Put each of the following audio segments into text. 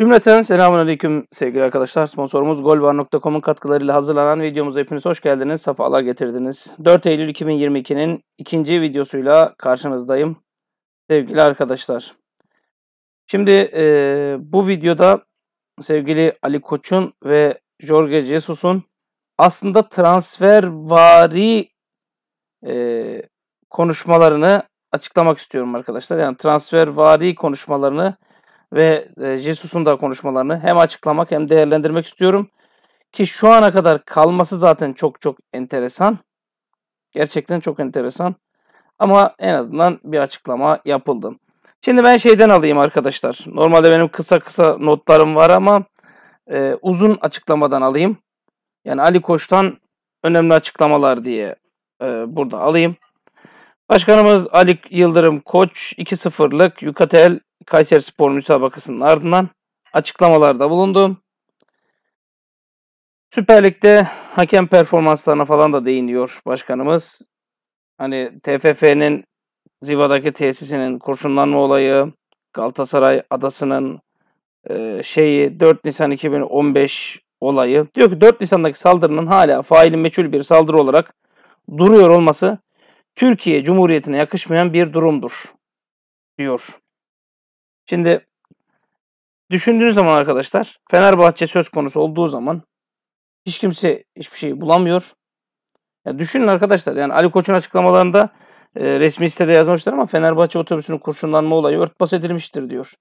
Ümreten selamun aleyküm sevgili arkadaşlar. Sponsorumuz golbar.com'un katkılarıyla hazırlanan videomuza hepiniz hoş geldiniz. Safalar getirdiniz. 4 Eylül 2022'nin ikinci videosuyla karşınızdayım. Sevgili arkadaşlar. Şimdi e, bu videoda sevgili Ali Koç'un ve Jorge Jesus'un aslında transfervari e, konuşmalarını açıklamak istiyorum arkadaşlar. Yani transfervari konuşmalarını konuşmalarını ve e, Jesus'un da konuşmalarını hem açıklamak hem değerlendirmek istiyorum. Ki şu ana kadar kalması zaten çok çok enteresan. Gerçekten çok enteresan. Ama en azından bir açıklama yapıldı. Şimdi ben şeyden alayım arkadaşlar. Normalde benim kısa kısa notlarım var ama e, uzun açıklamadan alayım. Yani Ali Koç'tan önemli açıklamalar diye e, burada alayım. Başkanımız Ali Yıldırım Koç 2-0'lık Yukatel Kayseri Spor müsabakasının ardından açıklamalarda bulundum. Süper Lig'de hakem performanslarına falan da değiniyor başkanımız. Hani TFF'nin Riva'daki tesisinin kurşunlanma olayı, Galatasaray adasının e, şeyi 4 Nisan 2015 olayı. Diyor ki 4 Nisan'daki saldırının hala faili meçhul bir saldırı olarak duruyor olması Türkiye Cumhuriyeti'ne yakışmayan bir durumdur diyor. Şimdi düşündüğünüz zaman arkadaşlar Fenerbahçe söz konusu olduğu zaman hiç kimse hiçbir şey bulamıyor. Ya düşünün arkadaşlar yani Ali Koç'un açıklamalarında e, resmi sitede yazmışlar ama Fenerbahçe otobüsünün kurşunlanma olayı örtbas edilmiştir diyor.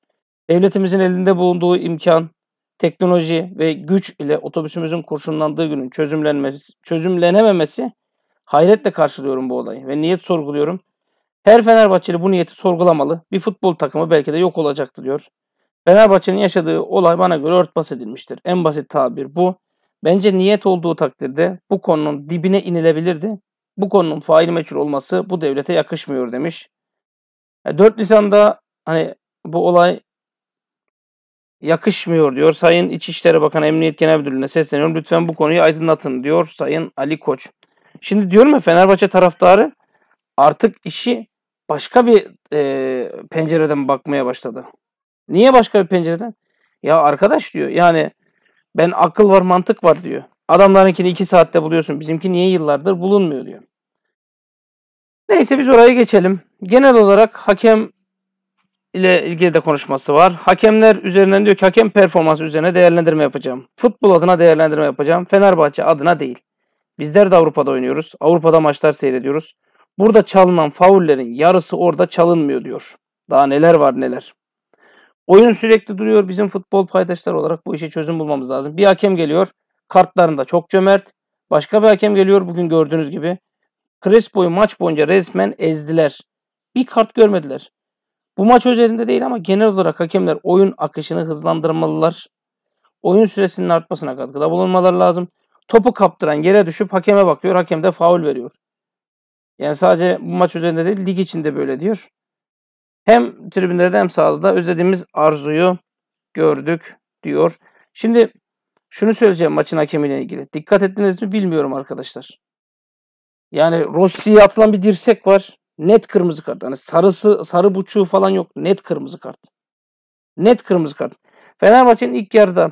Devletimizin elinde bulunduğu imkan, teknoloji ve güç ile otobüsümüzün kurşunlandığı günün çözümlenmesi, çözümlenememesi hayretle karşılıyorum bu olayı ve niyet sorguluyorum. Her Fenerbahçeli bu niyeti sorgulamalı. Bir futbol takımı belki de yok olacaktı diyor. Fenerbahçe'nin yaşadığı olay bana göre örtbas edilmiştir. En basit tabir bu. Bence niyet olduğu takdirde bu konunun dibine inilebilirdi. Bu konunun fail meçhul olması bu devlete yakışmıyor demiş. 4 e, Nisan'da hani bu olay yakışmıyor diyor. Sayın İçişleri Bakanı Emniyet Genel Müdürlüğü'ne sesleniyorum. Lütfen bu konuyu aydınlatın diyor Sayın Ali Koç. Şimdi diyorum ya Fenerbahçe taraftarı artık işi başka bir e, pencereden bakmaya başladı. Niye başka bir pencereden? Ya arkadaş diyor yani ben akıl var mantık var diyor. Adamlarınkini iki saatte buluyorsun. Bizimki niye yıllardır bulunmuyor diyor. Neyse biz oraya geçelim. Genel olarak hakem ile ilgili de konuşması var. Hakemler üzerinden diyor ki hakem performansı üzerine değerlendirme yapacağım. Futbol adına değerlendirme yapacağım. Fenerbahçe adına değil. Bizler de Avrupa'da oynuyoruz. Avrupa'da maçlar seyrediyoruz. Burada çalınan faullerin yarısı orada çalınmıyor diyor. Daha neler var neler. Oyun sürekli duruyor. Bizim futbol paydaşlar olarak bu işe çözüm bulmamız lazım. Bir hakem geliyor. Kartlarında çok cömert. Başka bir hakem geliyor bugün gördüğünüz gibi. Crespo'yu maç boyunca resmen ezdiler. Bir kart görmediler. Bu maç özelinde değil ama genel olarak hakemler oyun akışını hızlandırmalılar. Oyun süresinin artmasına katkıda bulunmalar lazım. Topu kaptıran yere düşüp hakeme bakıyor. Hakem de faul veriyor. Yani sadece bu maç üzerinde değil lig içinde böyle diyor. Hem tribünlerde hem sahada özlediğimiz arzuyu gördük diyor. Şimdi şunu söyleyeceğim maçın hakemiyle ilgili. Dikkat ettiniz mi bilmiyorum arkadaşlar. Yani Rossi'ye atılan bir dirsek var. Net kırmızı kart. Hani sarısı, sarı buçuğu falan yok. Net kırmızı kart. Net kırmızı kart. Fenerbahçe'nin ilk yarıda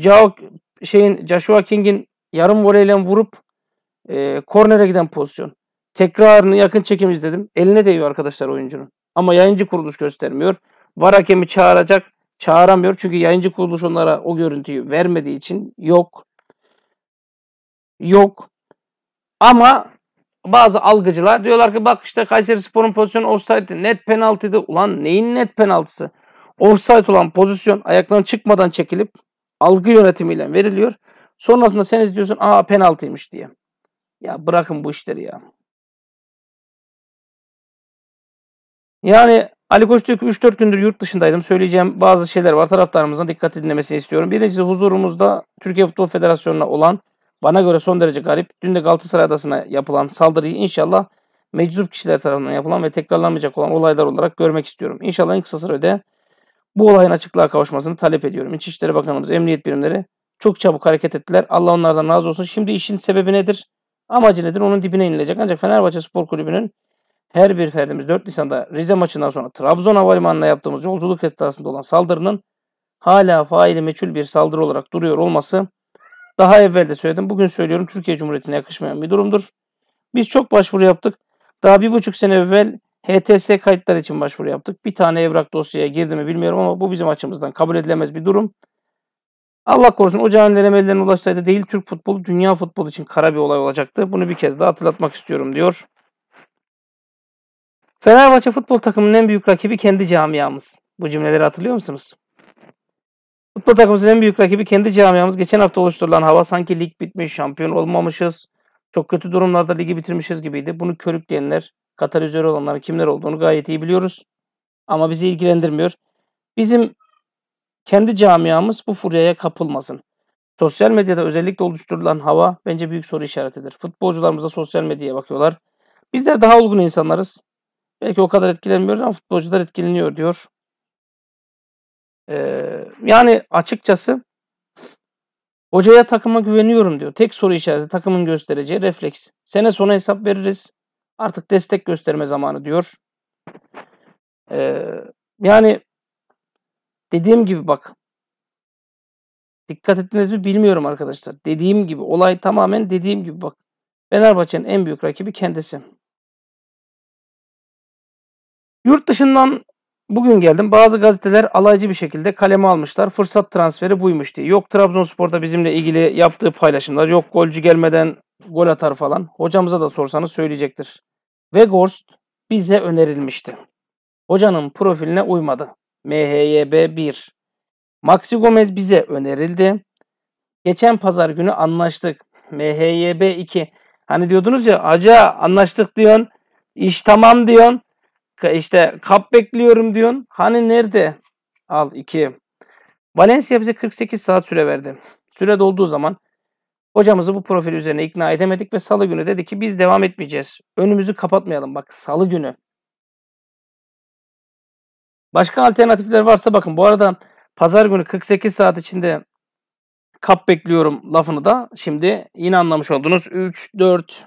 Cao, şeyin, Joshua King'in yarım voleyle vurup e, kornere giden pozisyon. Tekrarını yakın çekim izledim. Eline değiyor arkadaşlar oyuncunun. Ama yayıncı kuruluş göstermiyor. Var hakemi çağıracak. Çağıramıyor. Çünkü yayıncı kuruluş onlara o görüntüyü vermediği için yok. Yok. Ama bazı algıcılar diyorlar ki bak işte Kayseri Spor'un pozisyonu offside'di. Net penaltıydı. Ulan neyin net penaltısı? Offside olan pozisyon ayaktan çıkmadan çekilip algı yönetimiyle veriliyor. Sonrasında sen izliyorsun aa penaltıymış diye. Ya bırakın bu işleri ya. Yani Ali Koç diyor ki 3-4 gündür yurt dışındaydım. Söyleyeceğim bazı şeyler var. Taraftarımızın dikkatli dinlemesini istiyorum. Birincisi huzurumuzda Türkiye Futbol Federasyonu'na olan bana göre son derece garip. Dün de Galatasaray Adası'na yapılan saldırıyı inşallah meczup kişiler tarafından yapılan ve tekrarlanmayacak olan olaylar olarak görmek istiyorum. İnşallah en kısa sürede bu olayın açıklığa kavuşmasını talep ediyorum. İçişleri Bakanımız, Emniyet Birimleri çok çabuk hareket ettiler. Allah onlardan razı olsun. Şimdi işin sebebi nedir? Amacı nedir? Onun dibine inilecek. Ancak Fenerbahçe Spor Kulübü'nün her bir ferdimiz 4 Nisan'da Rize maçından sonra Trabzon Havalimanı'na yaptığımız yolculuk esnasında olan saldırının hala faili meçhul bir saldırı olarak duruyor olması daha evvel de söyledim. Bugün söylüyorum Türkiye Cumhuriyeti'ne yakışmayan bir durumdur. Biz çok başvuru yaptık. Daha bir buçuk sene evvel HTS kayıtları için başvuru yaptık. Bir tane evrak dosyaya girdi mi bilmiyorum ama bu bizim açımızdan kabul edilemez bir durum. Allah korusun o canilerim ellerine ulaşsaydı değil Türk futbolu dünya futbolu için kara bir olay olacaktı. Bunu bir kez daha hatırlatmak istiyorum diyor. Fenerbahçe futbol takımının en büyük rakibi kendi camiamız. Bu cümleleri hatırlıyor musunuz? Futbol takımımızın en büyük rakibi kendi camiamız. Geçen hafta oluşturulan hava sanki lig bitmiş, şampiyon olmamışız. Çok kötü durumlarda ligi bitirmişiz gibiydi. Bunu körükleyenler, katalizör olanların kimler olduğunu gayet iyi biliyoruz. Ama bizi ilgilendirmiyor. Bizim kendi camiamız bu furyaya kapılmasın. Sosyal medyada özellikle oluşturulan hava bence büyük soru işaretidir. Futbolcularımız sosyal medyaya bakıyorlar. Biz de daha olgun insanlarız. Belki o kadar etkilenmiyoruz ama futbolcular etkileniyor diyor. Ee, yani açıkçası hocaya takıma güveniyorum diyor. Tek soru işareti takımın göstereceği refleks. Sene sonu hesap veririz. Artık destek gösterme zamanı diyor. Ee, yani dediğim gibi bak dikkat ettiniz mi bilmiyorum arkadaşlar. Dediğim gibi olay tamamen dediğim gibi bak. Fenerbahçe'nin en büyük rakibi kendisi. Yurt dışından bugün geldim. Bazı gazeteler alaycı bir şekilde kaleme almışlar. Fırsat transferi buymuş diye. Yok Trabzonspor'da bizimle ilgili yaptığı paylaşımlar. Yok golcü gelmeden gol atar falan. Hocamıza da sorsanız söyleyecektir. Weghorst bize önerilmişti. Hocanın profiline uymadı. MHYB 1. Maxi Gomez bize önerildi. Geçen pazar günü anlaştık. MHYB 2. Hani diyordunuz ya acaba anlaştık diyorsun. İş tamam diyorsun. İşte kap bekliyorum diyorsun. Hani nerede? Al 2. Valencia bize 48 saat süre verdi. Süre dolduğu zaman hocamızı bu profil üzerine ikna edemedik ve salı günü dedi ki biz devam etmeyeceğiz. Önümüzü kapatmayalım. Bak salı günü. Başka alternatifler varsa bakın bu arada pazar günü 48 saat içinde kap bekliyorum lafını da şimdi yine anlamış oldunuz. 3, 4,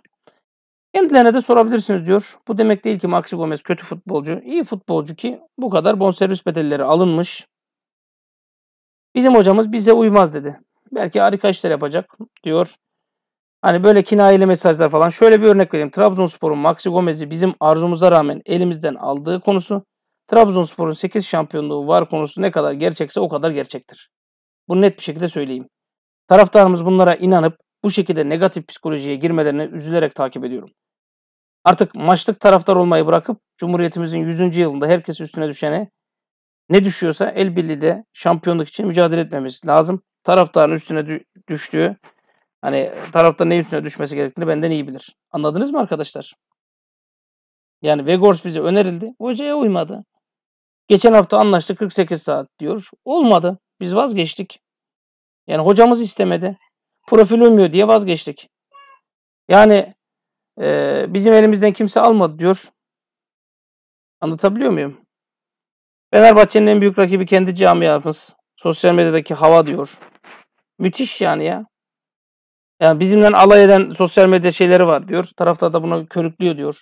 Kendilerine de sorabilirsiniz diyor. Bu demek değil ki Maxi Gomez kötü futbolcu. İyi futbolcu ki bu kadar bonservis bedelleri alınmış. Bizim hocamız bize uymaz dedi. Belki harika işler yapacak diyor. Hani böyle kinayeli mesajlar falan. Şöyle bir örnek vereyim. Trabzonspor'un Maxi Gomez'i bizim arzumuza rağmen elimizden aldığı konusu. Trabzonspor'un 8 şampiyonluğu var konusu ne kadar gerçekse o kadar gerçektir. Bunu net bir şekilde söyleyeyim. Taraftarımız bunlara inanıp bu şekilde negatif psikolojiye girmelerini üzülerek takip ediyorum. Artık maçlık taraftar olmayı bırakıp Cumhuriyetimizin 100. yılında herkes üstüne düşene ne düşüyorsa el birliği de şampiyonluk için mücadele etmemiz lazım. Taraftarın üstüne düştüğü hani taraftarın ne üstüne düşmesi gerektiğini benden iyi bilir. Anladınız mı arkadaşlar? Yani Vegors bize önerildi. Hocaya uymadı. Geçen hafta anlaştı 48 saat diyor. Olmadı. Biz vazgeçtik. Yani hocamız istemedi. Profil uymuyor diye vazgeçtik. Yani ee, bizim elimizden kimse almadı diyor. Anlatabiliyor muyum? Fenerbahçe'nin en büyük rakibi kendi camiamız. Sosyal medyadaki hava diyor. Müthiş yani ya. Yani bizimle alay eden sosyal medya şeyleri var diyor. Taraftar da buna körüklüyor diyor.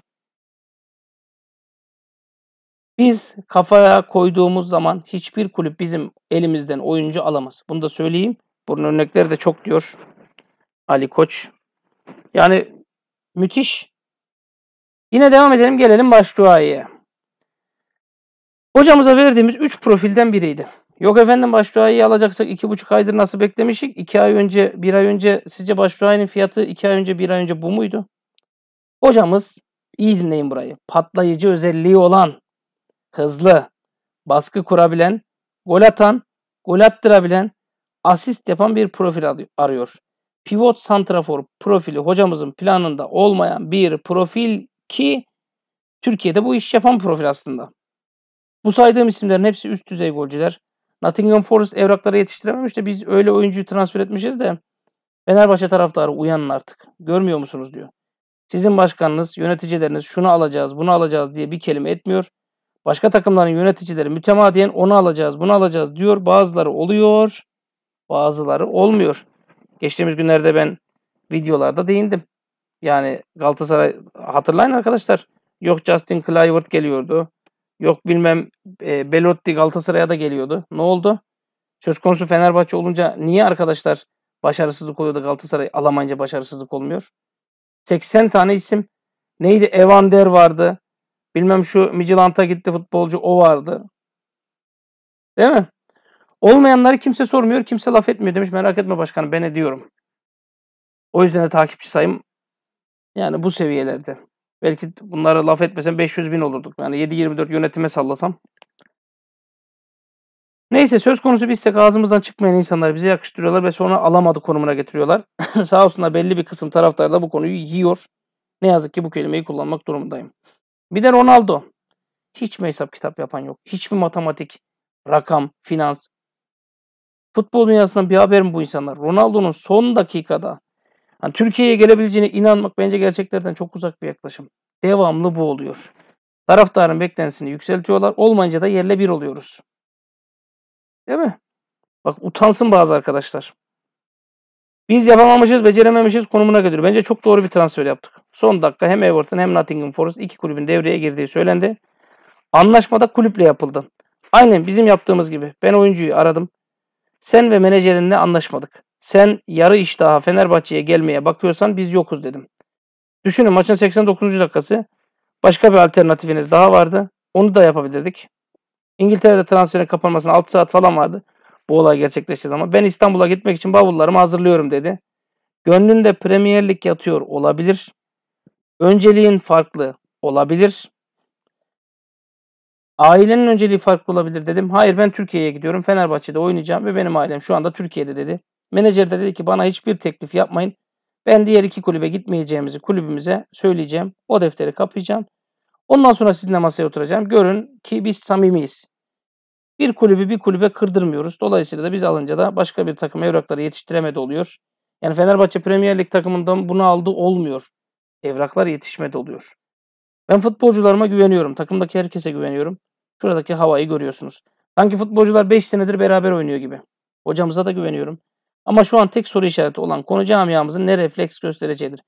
Biz kafaya koyduğumuz zaman hiçbir kulüp bizim elimizden oyuncu alamaz. Bunu da söyleyeyim. Bunun örnekleri de çok diyor Ali Koç. Yani Müthiş. Yine devam edelim gelelim baş duaya. Hocamıza verdiğimiz 3 profilden biriydi. Yok efendim baş duayı alacaksak 2,5 aydır nasıl beklemişik? 2 ay önce, 1 ay önce sizce baş duayının fiyatı 2 ay önce, 1 ay önce bu muydu? Hocamız iyi dinleyin burayı. Patlayıcı özelliği olan, hızlı, baskı kurabilen, gol atan, gol attırabilen, asist yapan bir profil arıyor pivot santrafor profili hocamızın planında olmayan bir profil ki Türkiye'de bu iş yapan profil aslında. Bu saydığım isimlerin hepsi üst düzey golcüler. Nottingham Forest evrakları yetiştirememiş de biz öyle oyuncuyu transfer etmişiz de Fenerbahçe taraftarı uyanın artık. Görmüyor musunuz diyor. Sizin başkanınız, yöneticileriniz şunu alacağız, bunu alacağız diye bir kelime etmiyor. Başka takımların yöneticileri mütemadiyen onu alacağız, bunu alacağız diyor. Bazıları oluyor, bazıları olmuyor geçtiğimiz günlerde ben videolarda değindim. Yani Galatasaray hatırlayın arkadaşlar. Yok Justin Kluivert geliyordu. Yok bilmem e, Belotti Galatasaray'a da geliyordu. Ne oldu? Söz konusu Fenerbahçe olunca niye arkadaşlar başarısızlık oluyor da Galatasaray alamayınca başarısızlık olmuyor? 80 tane isim. Neydi? Evander vardı. Bilmem şu Midtjylland'a gitti futbolcu o vardı. Değil mi? Olmayanları kimse sormuyor, kimse laf etmiyor demiş. Merak etme başkanım ben ediyorum. O yüzden de takipçi sayım yani bu seviyelerde. Belki bunları laf etmesem 500 bin olurduk. Yani 7-24 yönetime sallasam. Neyse söz konusu bizsek ağzımızdan çıkmayan insanlar bize yakıştırıyorlar ve sonra alamadı konumuna getiriyorlar. Sağ olsunlar belli bir kısım taraftar da bu konuyu yiyor. Ne yazık ki bu kelimeyi kullanmak durumundayım. Bir de Ronaldo. Hiç mi hesap kitap yapan yok? Hiç mi matematik, rakam, finans, Futbol dünyasından bir haberim bu insanlar? Ronaldo'nun son dakikada yani Türkiye'ye gelebileceğine inanmak bence gerçeklerden çok uzak bir yaklaşım. Devamlı bu oluyor. Taraftarın beklentisini yükseltiyorlar. Olmayınca da yerle bir oluyoruz. Değil mi? Bak utansın bazı arkadaşlar. Biz yapamamışız, becerememişiz konumuna geliyor. Bence çok doğru bir transfer yaptık. Son dakika hem Everton hem Nottingham Forest iki kulübün devreye girdiği söylendi. Anlaşmada kulüple yapıldı. Aynen bizim yaptığımız gibi. Ben oyuncuyu aradım. Sen ve menajerinle anlaşmadık. Sen yarı iş daha Fenerbahçe'ye gelmeye bakıyorsan biz yokuz dedim. Düşünün maçın 89. dakikası. Başka bir alternatifiniz daha vardı. Onu da yapabilirdik. İngiltere'de transferin kapanmasına 6 saat falan vardı. Bu olay gerçekleşti zaman. Ben İstanbul'a gitmek için bavullarımı hazırlıyorum dedi. Gönlünde Premier Lig yatıyor olabilir. Önceliğin farklı olabilir. Ailenin önceliği farklı olabilir dedim. Hayır ben Türkiye'ye gidiyorum. Fenerbahçe'de oynayacağım ve benim ailem şu anda Türkiye'de dedi. Menajer de dedi ki bana hiçbir teklif yapmayın. Ben diğer iki kulübe gitmeyeceğimizi kulübümüze söyleyeceğim. O defteri kapayacağım. Ondan sonra sizinle masaya oturacağım. Görün ki biz samimiyiz. Bir kulübü bir kulübe kırdırmıyoruz. Dolayısıyla da biz alınca da başka bir takım evrakları yetiştiremedi oluyor. Yani Fenerbahçe Premier Lig takımından bunu aldı olmuyor. Evraklar yetişmedi oluyor. Ben futbolcularıma güveniyorum. Takımdaki herkese güveniyorum. Şuradaki havayı görüyorsunuz. Sanki futbolcular 5 senedir beraber oynuyor gibi. Hocamıza da güveniyorum. Ama şu an tek soru işareti olan konu camiamızın ne refleks göstereceğidir.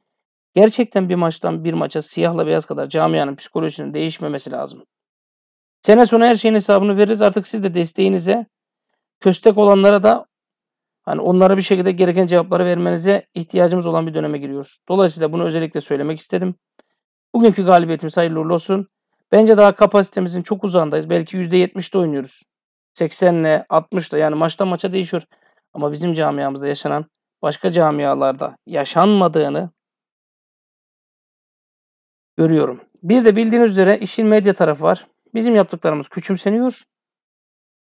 Gerçekten bir maçtan bir maça siyahla beyaz kadar camianın psikolojisinin değişmemesi lazım. Sene sonu her şeyin hesabını veririz. Artık siz de desteğinize, köstek olanlara da hani onlara bir şekilde gereken cevapları vermenize ihtiyacımız olan bir döneme giriyoruz. Dolayısıyla bunu özellikle söylemek istedim. Bugünkü galibiyetimiz hayırlı uğurlu olsun. Bence daha kapasitemizin çok uzağındayız. Belki %70'de oynuyoruz. 80'le 60'la yani maçta maça değişiyor. Ama bizim camiamızda yaşanan başka camialarda yaşanmadığını görüyorum. Bir de bildiğiniz üzere işin medya tarafı var. Bizim yaptıklarımız küçümseniyor.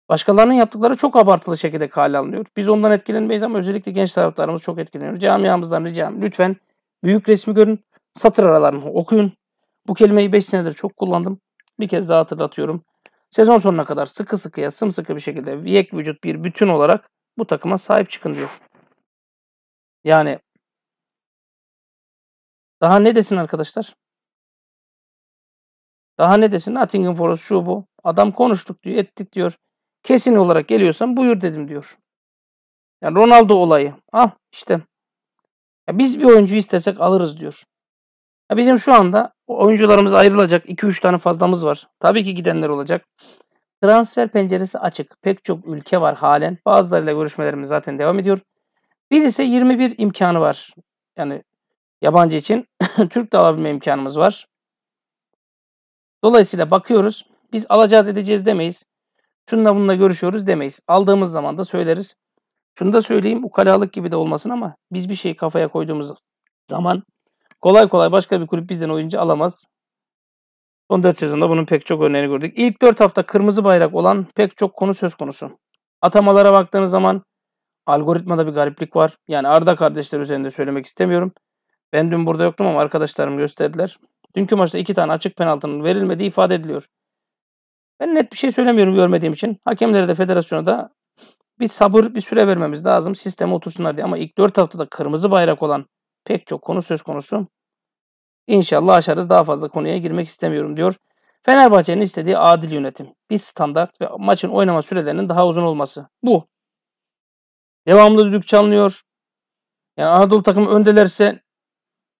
Başkalarının yaptıkları çok abartılı şekilde kale alınıyor. Biz ondan etkilenmeyiz ama özellikle genç taraftarımız çok etkileniyor. Camiamızdan ricam lütfen büyük resmi görün. Satır aralarını okuyun. Bu kelimeyi 5 senedir çok kullandım. Bir kez daha hatırlatıyorum. Sezon sonuna kadar sıkı sıkıya sımsıkı bir şekilde yek vücut bir bütün olarak bu takıma sahip çıkın diyor. Yani daha ne desin arkadaşlar? Daha ne desin? Nottingham Forest şu bu. Adam konuştuk diyor, ettik diyor. Kesin olarak geliyorsan buyur dedim diyor. Yani Ronaldo olayı. Al ah işte. Ya biz bir oyuncu istesek alırız diyor. Ya bizim şu anda oyuncularımız ayrılacak 2-3 tane fazlamız var. Tabii ki gidenler olacak. Transfer penceresi açık. Pek çok ülke var halen. Bazılarıyla görüşmelerimiz zaten devam ediyor. Biz ise 21 imkanı var. Yani yabancı için Türk de alabilme imkanımız var. Dolayısıyla bakıyoruz. Biz alacağız edeceğiz demeyiz. Şununla bununla görüşüyoruz demeyiz. Aldığımız zaman da söyleriz. Şunu da söyleyeyim ukalalık gibi de olmasın ama biz bir şey kafaya koyduğumuz zaman Kolay kolay başka bir kulüp bizden oyuncu alamaz. Son 4 sezonda bunun pek çok örneğini gördük. İlk 4 hafta kırmızı bayrak olan pek çok konu söz konusu. Atamalara baktığınız zaman algoritmada bir gariplik var. Yani Arda kardeşler üzerinde söylemek istemiyorum. Ben dün burada yoktum ama arkadaşlarım gösterdiler. Dünkü maçta iki tane açık penaltının verilmediği ifade ediliyor. Ben net bir şey söylemiyorum görmediğim için. Hakemlere de federasyona da bir sabır, bir süre vermemiz lazım. Sisteme otursunlar diye. Ama ilk 4 haftada kırmızı bayrak olan pek çok konu söz konusu. İnşallah aşarız. Daha fazla konuya girmek istemiyorum diyor. Fenerbahçe'nin istediği adil yönetim, bir standart ve maçın oynama sürelerinin daha uzun olması. Bu. Devamlı düdük çalınıyor. Yani Anadolu takımı öndelerse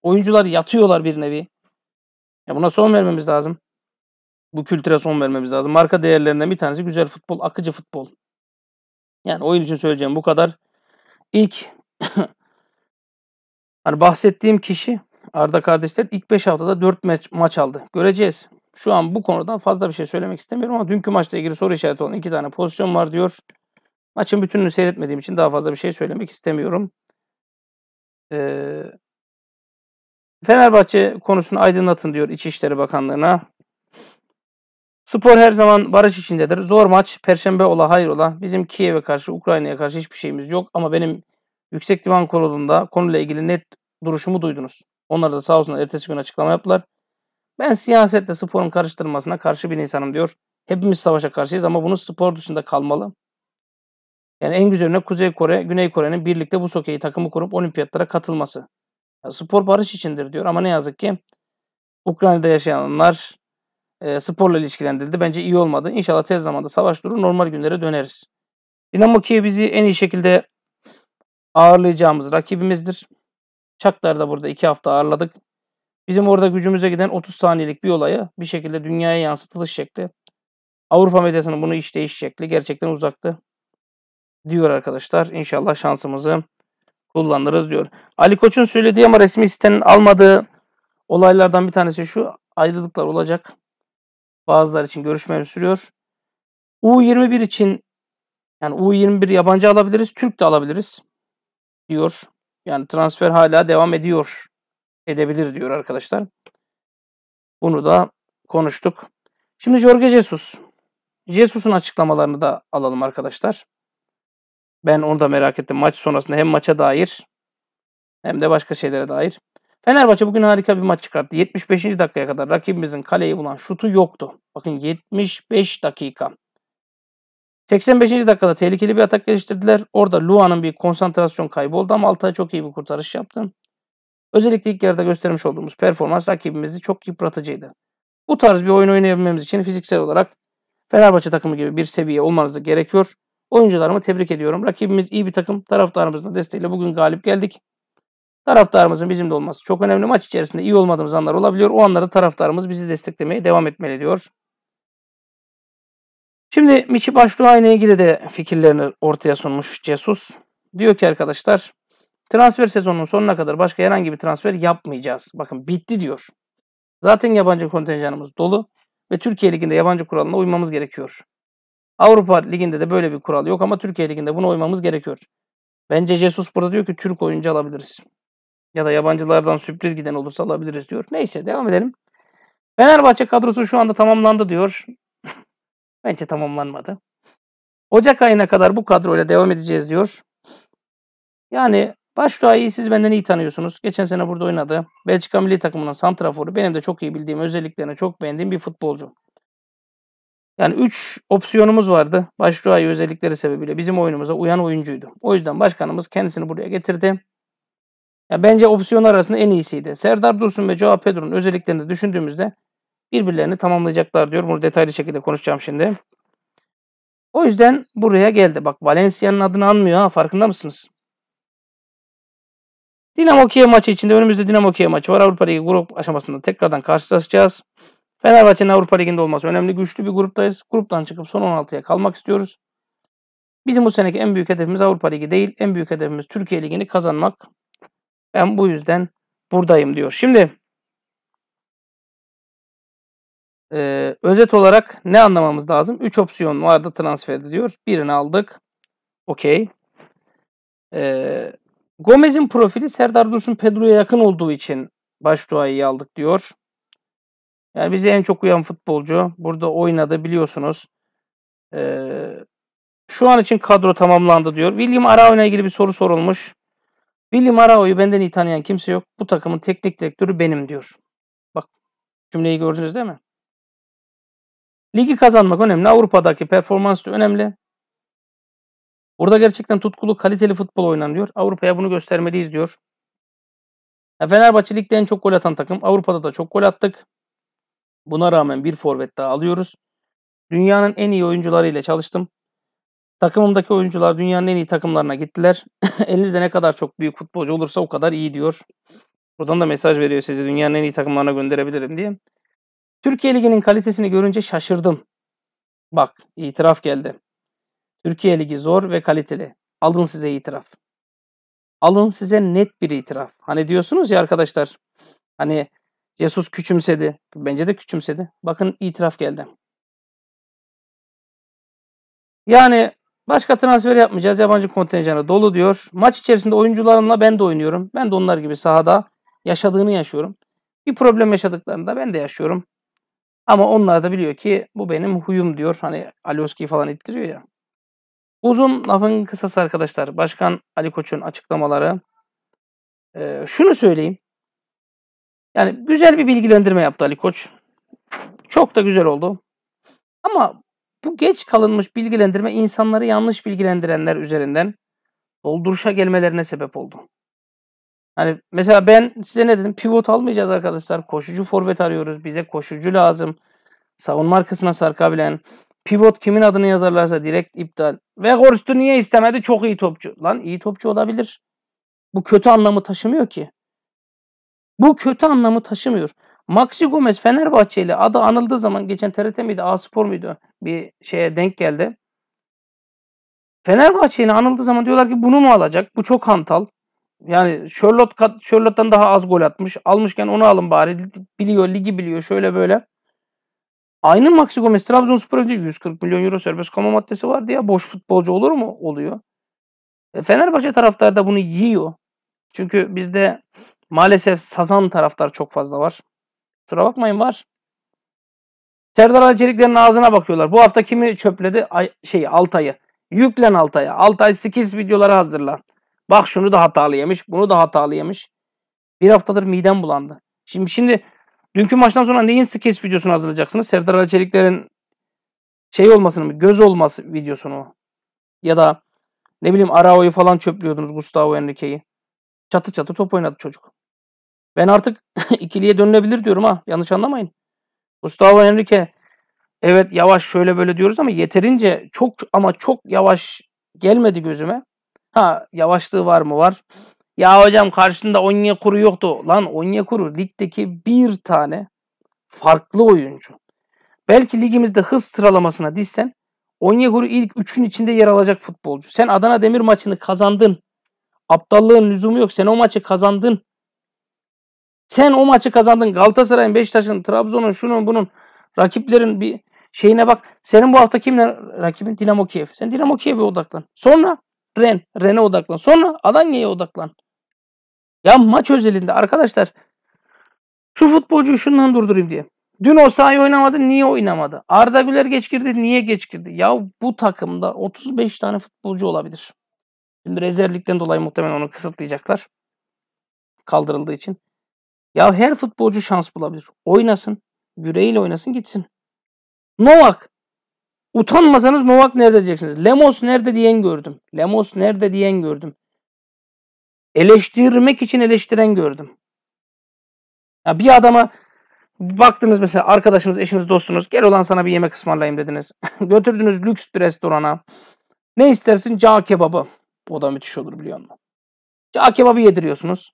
oyuncular yatıyorlar bir nevi. Ya buna son vermemiz lazım. Bu kültüre son vermemiz lazım. Marka değerlerinden bir tanesi güzel futbol, akıcı futbol. Yani oyun için söyleyeceğim bu kadar. İlk Hani bahsettiğim kişi Arda kardeşler ilk 5 haftada 4 maç, maç aldı. Göreceğiz. Şu an bu konudan fazla bir şey söylemek istemiyorum ama dünkü maçla ilgili soru işareti olan 2 tane pozisyon var diyor. Maçın bütününü seyretmediğim için daha fazla bir şey söylemek istemiyorum. Ee, Fenerbahçe konusunu aydınlatın diyor İçişleri Bakanlığı'na. Spor her zaman barış içindedir. Zor maç. Perşembe ola hayır ola. Bizim Kiev'e karşı, Ukrayna'ya karşı hiçbir şeyimiz yok. Ama benim Yüksek Divan Kurulu'nda konuyla ilgili net duruşumu duydunuz. Onlar da sağ olsun. ertesi gün açıklama yaptılar. Ben siyasetle sporun karıştırılmasına karşı bir insanım diyor. Hepimiz savaşa karşıyız ama bunun spor dışında kalmalı. Yani en güzeline Kuzey Kore, Güney Kore'nin birlikte bu sokeyi takımı kurup olimpiyatlara katılması. Yani spor barış içindir diyor ama ne yazık ki Ukrayna'da yaşayanlar e, sporla ilişkilendirildi. Bence iyi olmadı. İnşallah tez zamanda savaş durur, normal günlere döneriz. Dinamo Kiev bizi en iyi şekilde ağırlayacağımız rakibimizdir. Çaklar'da burada 2 hafta ağırladık. Bizim orada gücümüze giden 30 saniyelik bir olayı bir şekilde dünyaya yansıtılış şekli. Avrupa medyasının bunu işleyiş şekli gerçekten uzaktı. Diyor arkadaşlar. İnşallah şansımızı kullanırız diyor. Ali Koç'un söylediği ama resmi sitenin almadığı olaylardan bir tanesi şu. Ayrılıklar olacak. Bazılar için görüşmeler sürüyor. U21 için yani U21 yabancı alabiliriz, Türk de alabiliriz diyor. Yani transfer hala devam ediyor. Edebilir diyor arkadaşlar. Bunu da konuştuk. Şimdi Jorge Jesus. Jesus'un açıklamalarını da alalım arkadaşlar. Ben onu da merak ettim. Maç sonrasında hem maça dair hem de başka şeylere dair. Fenerbahçe bugün harika bir maç çıkarttı. 75. dakikaya kadar rakibimizin kaleyi bulan şutu yoktu. Bakın 75 dakika. 85. dakikada tehlikeli bir atak geliştirdiler. Orada Lua'nın bir konsantrasyon kaybı oldu ama Altay çok iyi bir kurtarış yaptı. Özellikle ilk yarıda göstermiş olduğumuz performans rakibimizi çok yıpratıcıydı. Bu tarz bir oyun oynayabilmemiz için fiziksel olarak Fenerbahçe takımı gibi bir seviye olmanız gerekiyor. Oyuncularımı tebrik ediyorum. Rakibimiz iyi bir takım. Taraftarımızın desteğiyle bugün galip geldik. Taraftarımızın bizimde olması çok önemli. Maç içerisinde iyi olmadığımız anlar olabiliyor. O anlarda taraftarımız bizi desteklemeye devam etmeli diyor. Şimdi Michi Başluğa ile ilgili de fikirlerini ortaya sunmuş Cesus. Diyor ki arkadaşlar transfer sezonunun sonuna kadar başka herhangi bir transfer yapmayacağız. Bakın bitti diyor. Zaten yabancı kontenjanımız dolu ve Türkiye Ligi'nde yabancı kuralına uymamız gerekiyor. Avrupa Ligi'nde de böyle bir kural yok ama Türkiye Ligi'nde buna uymamız gerekiyor. Bence Jesus burada diyor ki Türk oyuncu alabiliriz. Ya da yabancılardan sürpriz giden olursa alabiliriz diyor. Neyse devam edelim. Fenerbahçe kadrosu şu anda tamamlandı diyor. Bence tamamlanmadı. Ocak ayına kadar bu kadroyla devam edeceğiz diyor. Yani Başdoğa'yı siz benden iyi tanıyorsunuz. Geçen sene burada oynadı. Belçika milli takımının santraforu benim de çok iyi bildiğim özelliklerine çok beğendiğim bir futbolcu. Yani 3 opsiyonumuz vardı. Başdoğa'yı özellikleri sebebiyle bizim oyunumuza uyan oyuncuydu. O yüzden başkanımız kendisini buraya getirdi. Ya bence opsiyon arasında en iyisiydi. Serdar Dursun ve Joao Pedro'nun özelliklerini düşündüğümüzde birbirlerini tamamlayacaklar diyor. Bunu detaylı şekilde konuşacağım şimdi. O yüzden buraya geldi. Bak Valencia'nın adını anmıyor ha farkında mısınız? Dinamo Kiev maçı içinde önümüzde Dinamo Kiev maçı var. Avrupa Ligi grup aşamasında tekrardan karşılaşacağız. Fenerbahçe'nin Avrupa Ligi'nde olması önemli. Güçlü bir gruptayız. Gruptan çıkıp son 16'ya kalmak istiyoruz. Bizim bu seneki en büyük hedefimiz Avrupa Ligi değil. En büyük hedefimiz Türkiye Ligi'ni kazanmak. Ben bu yüzden buradayım diyor. Şimdi ee, özet olarak ne anlamamız lazım? 3 opsiyon vardı transfer diyor. Birini aldık. Okey. Ee, Gomez'in profili Serdar Dursun Pedro'ya yakın olduğu için Başdoğa'yı aldık diyor. Yani bizi en çok uyan futbolcu. Burada oynadı biliyorsunuz. Ee, şu an için kadro tamamlandı diyor. William Arao'yla ilgili bir soru sorulmuş. William Arao'yu benden iyi tanıyan kimse yok. Bu takımın teknik direktörü benim diyor. Bak cümleyi gördünüz değil mi? Ligi kazanmak önemli. Avrupa'daki performans da önemli. Burada gerçekten tutkulu kaliteli futbol oynanıyor. Avrupa'ya bunu göstermeliyiz diyor. Fenerbahçe ligde en çok gol atan takım. Avrupa'da da çok gol attık. Buna rağmen bir forvet daha alıyoruz. Dünyanın en iyi oyuncularıyla çalıştım. Takımımdaki oyuncular dünyanın en iyi takımlarına gittiler. Elinizde ne kadar çok büyük futbolcu olursa o kadar iyi diyor. Buradan da mesaj veriyor sizi dünyanın en iyi takımlarına gönderebilirim diye. Türkiye Ligi'nin kalitesini görünce şaşırdım. Bak itiraf geldi. Türkiye Ligi zor ve kaliteli. Alın size itiraf. Alın size net bir itiraf. Hani diyorsunuz ya arkadaşlar. Hani Jesus küçümsedi. Bence de küçümsedi. Bakın itiraf geldi. Yani başka transfer yapmayacağız. Yabancı kontenjanı dolu diyor. Maç içerisinde oyuncularımla ben de oynuyorum. Ben de onlar gibi sahada yaşadığını yaşıyorum. Bir problem yaşadıklarında ben de yaşıyorum. Ama onlar da biliyor ki bu benim huyum diyor. Hani Alioski falan ittiriyor ya. Uzun lafın kısası arkadaşlar. Başkan Ali Koç'un açıklamaları. Ee, şunu söyleyeyim. Yani güzel bir bilgilendirme yaptı Ali Koç. Çok da güzel oldu. Ama bu geç kalınmış bilgilendirme insanları yanlış bilgilendirenler üzerinden dolduruşa gelmelerine sebep oldu. Hani mesela ben size ne dedim? Pivot almayacağız arkadaşlar. Koşucu forvet arıyoruz. Bize koşucu lazım. Savunma arkasına sarkabilen. Pivot kimin adını yazarlarsa direkt iptal. Ve Gorst'u niye istemedi? Çok iyi topçu. Lan iyi topçu olabilir. Bu kötü anlamı taşımıyor ki. Bu kötü anlamı taşımıyor. Maxi Gomez Fenerbahçe ile adı anıldığı zaman geçen TRT miydi? A Spor muydu? Bir şeye denk geldi. Fenerbahçe anıldığı zaman diyorlar ki bunu mu alacak? Bu çok hantal. Yani Charlotte Charlotte'dan daha az gol atmış. Almışken onu alın bari. Biliyor, ligi biliyor. Şöyle böyle. Aynı Maxi Gomez Trabzonspor önce 140 milyon euro serbest kalma maddesi vardı ya. Boş futbolcu olur mu? Oluyor. E, Fenerbahçe taraftarı da bunu yiyor. Çünkü bizde maalesef sazan taraftar çok fazla var. Kusura bakmayın var. Serdar Alçelikler'in ağzına bakıyorlar. Bu hafta kimi çöpledi? Ay, şey Altay'ı. Yüklen Altay'a. Altay 8 videoları hazırla. Bak şunu da hatalı yemiş, bunu da hatalı yemiş. Bir haftadır midem bulandı. Şimdi şimdi dünkü maçtan sonra neyin skeç videosunu hazırlayacaksınız? Serdar Ali Çelikler'in şey olmasını mı? Göz olması videosunu. Ya da ne bileyim Arao'yu falan çöplüyordunuz Gustavo Enrique'yi. Çatı çatı top oynadı çocuk. Ben artık ikiliye dönülebilir diyorum ha. Yanlış anlamayın. Gustavo Henrique, evet yavaş şöyle böyle diyoruz ama yeterince çok ama çok yavaş gelmedi gözüme. Ha yavaşlığı var mı? Var. Ya hocam karşında Onyekuru yoktu. Lan Onyekuru ligdeki bir tane farklı oyuncu. Belki ligimizde hız sıralamasına dizsen Onyekuru ilk üçün içinde yer alacak futbolcu. Sen Adana Demir maçını kazandın. Aptallığın lüzumu yok. Sen o maçı kazandın. Sen o maçı kazandın. Galatasaray'ın, Beşiktaş'ın, Trabzon'un, şunun bunun rakiplerin bir şeyine bak. Senin bu hafta kimle rakibin? Dinamo Kiev. Sen Dinamo Kiev'e odaklan. Sonra Ren. Ren'e odaklan. Sonra Alanya'ya odaklan. Ya maç özelinde arkadaşlar şu futbolcuyu şundan durdurayım diye. Dün o sahayı oynamadı niye oynamadı? Arda Güler geç girdi niye geç girdi? Ya bu takımda 35 tane futbolcu olabilir. Şimdi rezervlikten dolayı muhtemelen onu kısıtlayacaklar. Kaldırıldığı için. Ya her futbolcu şans bulabilir. Oynasın. Yüreğiyle oynasın gitsin. Novak Utanmasanız Novak nerede diyeceksiniz. Lemos nerede diyen gördüm. Lemos nerede diyen gördüm. Eleştirmek için eleştiren gördüm. Ya bir adama baktınız mesela arkadaşınız, eşiniz, dostunuz gel olan sana bir yemek ısmarlayayım dediniz. Götürdünüz lüks bir restorana. Ne istersin? Cağ kebabı. O da müthiş olur biliyor musun? Cağ kebabı yediriyorsunuz.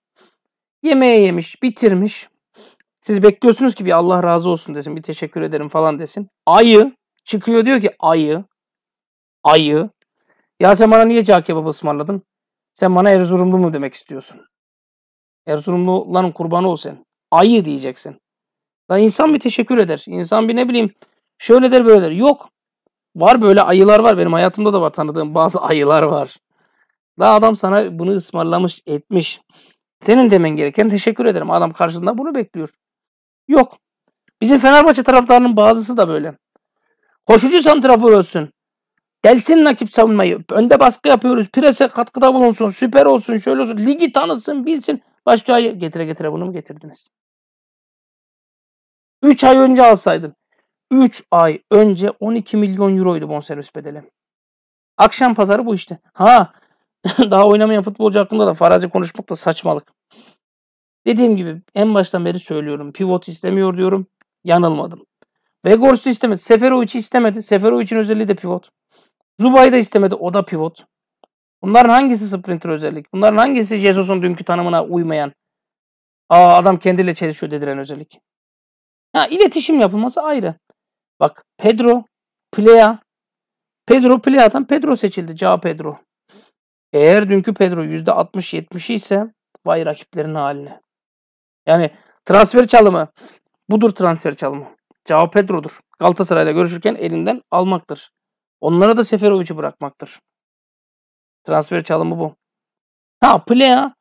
Yemeği yemiş, bitirmiş. Siz bekliyorsunuz ki bir Allah razı olsun desin, bir teşekkür ederim falan desin. Ayı Çıkıyor diyor ki ayı, ayı. Ya sen bana niye cağ kebabı ısmarladın? Sen bana Erzurumlu mu demek istiyorsun? Erzurumluların kurbanı ol sen. Ayı diyeceksin. Lan insan bir teşekkür eder. İnsan bir ne bileyim şöyle der böyle der. Yok. Var böyle ayılar var. Benim hayatımda da var tanıdığım bazı ayılar var. Da adam sana bunu ısmarlamış etmiş. Senin demen gereken teşekkür ederim. Adam karşılığında bunu bekliyor. Yok. Bizim Fenerbahçe taraftarının bazısı da böyle. Koşucu santrafor olsun. Delsin nakip savunmayı. Önde baskı yapıyoruz. Prese katkıda bulunsun. Süper olsun. Şöyle olsun. Ligi tanısın. Bilsin. Başka ay getire getire bunu mu getirdiniz? 3 ay önce alsaydım. 3 ay önce 12 milyon euroydu bonservis bedeli. Akşam pazarı bu işte. Ha daha oynamayan futbolcu hakkında da farazi konuşmak da saçmalık. Dediğim gibi en baştan beri söylüyorum. Pivot istemiyor diyorum. Yanılmadım. Vegors'u istemedi. Seferovic'i istemedi. Seferovic'in özelliği de pivot. Zubay da istemedi. O da pivot. Bunların hangisi sprinter özellik? Bunların hangisi Jesus'un dünkü tanımına uymayan? Aa adam kendiyle çelişiyor dediren özellik. Ha iletişim yapılması ayrı. Bak Pedro, Plea. Pedro Plea'dan Pedro seçildi. Ca Pedro. Eğer dünkü Pedro %60-70'i ise vay rakiplerin haline. Yani transfer çalımı. Budur transfer çalımı cevap Pedro'dur. Galatasaray'la görüşürken elinden almaktır. Onlara da Seferovic'i bırakmaktır. Transfer çalımı bu. Ha Plea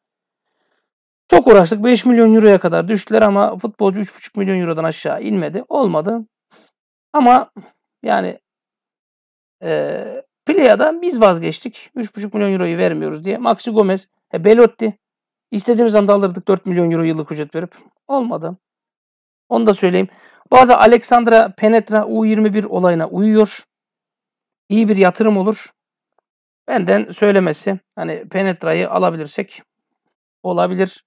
çok uğraştık. 5 milyon euroya kadar düştüler ama futbolcu 3,5 milyon eurodan aşağı inmedi. Olmadı. Ama yani e, Plea'dan biz vazgeçtik. 3,5 milyon euroyu vermiyoruz diye. Maxi Gomez, e, Belotti. İstediğimiz anda alırdık 4 milyon euro yıllık ücret verip. Olmadı. Onu da söyleyeyim. Bu Burada Alexandra Penetra U21 olayına uyuyor. İyi bir yatırım olur. Benden söylemesi. Hani Penetra'yı alabilirsek olabilir.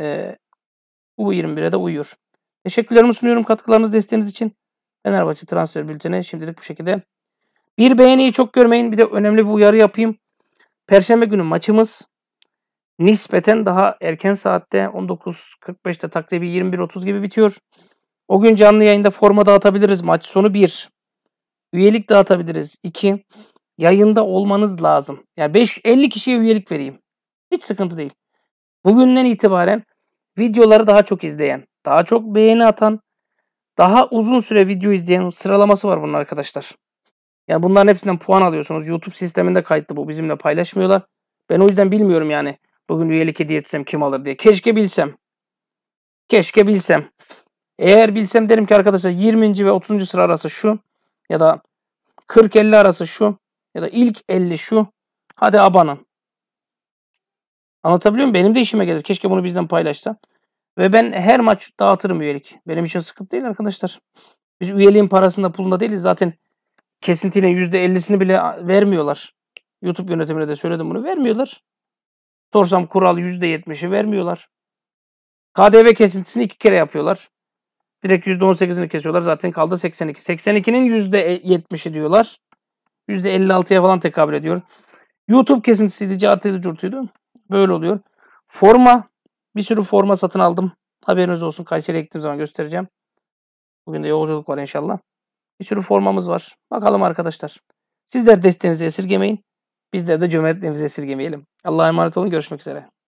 Ee, U21'e de uyuyor. Teşekkürlerimi sunuyorum katkılarınız desteğiniz için. Fenerbahçe transfer bülteni şimdilik bu şekilde. Bir beğeniyi çok görmeyin. Bir de önemli bir uyarı yapayım. Perşembe günü maçımız nispeten daha erken saatte 19.45'te takribi 21.30 gibi bitiyor. O gün canlı yayında forma dağıtabiliriz maç sonu 1. Üyelik dağıtabiliriz 2. Yayında olmanız lazım. Yani 5 50 kişiye üyelik vereyim. Hiç sıkıntı değil. Bugünden itibaren videoları daha çok izleyen, daha çok beğeni atan, daha uzun süre video izleyen sıralaması var bunun arkadaşlar. Yani bunların hepsinden puan alıyorsunuz. YouTube sisteminde kayıtlı bu. Bizimle paylaşmıyorlar. Ben o yüzden bilmiyorum yani. Bugün üyelik hediye etsem kim alır diye. Keşke bilsem. Keşke bilsem. Eğer bilsem derim ki arkadaşlar 20. ve 30. sıra arası şu ya da 40-50 arası şu ya da ilk 50 şu. Hadi abanın. Anlatabiliyor muyum? Benim de işime gelir. Keşke bunu bizden paylaşsa. Ve ben her maç dağıtırım üyelik. Benim için sıkıntı değil arkadaşlar. Biz üyeliğin parasında pulunda değiliz. Zaten kesintiyle %50'sini bile vermiyorlar. YouTube yönetimine de söyledim bunu. Vermiyorlar. Sorsam kural %70'i vermiyorlar. KDV kesintisini iki kere yapıyorlar. Direkt %18'ini kesiyorlar. Zaten kaldı 82. 82'nin %70'i diyorlar. %56'ya falan tekabül ediyor. YouTube kesintisiydi, cartıydı, curtuydu. Böyle oluyor. Forma. Bir sürü forma satın aldım. Haberiniz olsun. Kayseri'ye gittiğim zaman göstereceğim. Bugün de yolculuk var inşallah. Bir sürü formamız var. Bakalım arkadaşlar. Sizler desteğinizi esirgemeyin. Bizler de cömertliğimizi esirgemeyelim. Allah'a emanet olun. Görüşmek üzere.